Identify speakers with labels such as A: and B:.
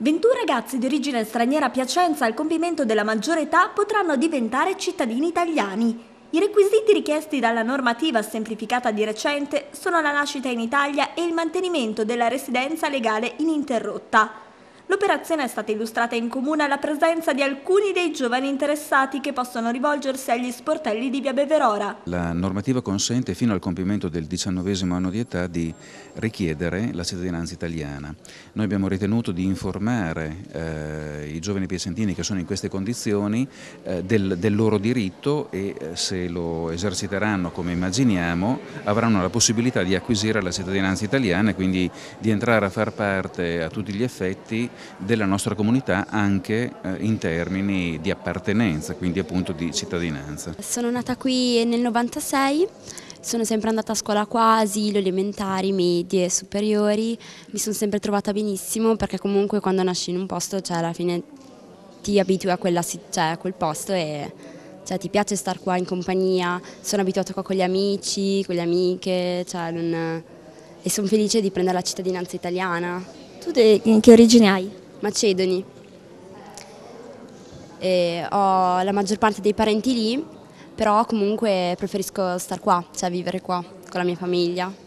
A: 21 ragazzi di origine straniera a Piacenza al compimento della maggiore età potranno diventare cittadini italiani. I requisiti richiesti dalla normativa semplificata di recente sono la nascita in Italia e il mantenimento della residenza legale ininterrotta. L'operazione è stata illustrata in comune alla presenza di alcuni dei giovani interessati che possono rivolgersi agli sportelli di via Beverora.
B: La normativa consente fino al compimento del diciannovesimo anno di età di richiedere la cittadinanza italiana. Noi abbiamo ritenuto di informare eh, i giovani piacentini che sono in queste condizioni eh, del, del, loro diritto e eh, se lo eserciteranno come immaginiamo avranno la possibilità di acquisire la cittadinanza italiana e quindi di entrare a far parte a tutti gli effetti della nostra comunità anche eh, in termini di appartenenza, quindi appunto di cittadinanza.
C: Sono nata qui nel 96, sono sempre andata a scuola qua, asilo, elementari, medie, superiori, mi sono sempre trovata benissimo perché comunque quando nasci in un posto cioè alla fine ti abitui a, quella, cioè, a quel posto e cioè, ti piace stare qua in compagnia, sono abituata qua con gli amici, con le amiche, cioè, non... e sono felice di prendere la cittadinanza italiana. Tu che origine hai? Macedoni. E ho la maggior parte dei parenti lì, però comunque preferisco star qua, cioè vivere qua con la mia famiglia.